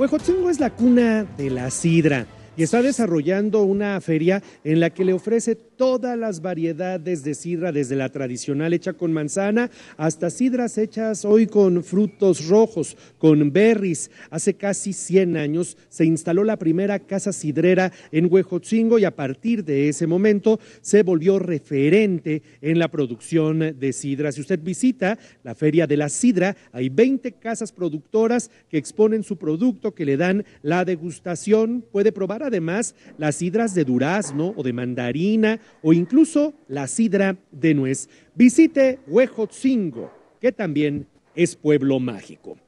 Huejotzingo pues es la cuna de la sidra y está desarrollando una feria en la que le ofrece todas las variedades de sidra, desde la tradicional hecha con manzana hasta sidras hechas hoy con frutos rojos, con berries. Hace casi 100 años se instaló la primera casa sidrera en Huejotzingo y a partir de ese momento se volvió referente en la producción de sidra. Si usted visita la Feria de la Sidra, hay 20 casas productoras que exponen su producto, que le dan la degustación, puede probar además las sidras de durazno o de mandarina o incluso la sidra de nuez. Visite Huejotzingo, que también es pueblo mágico.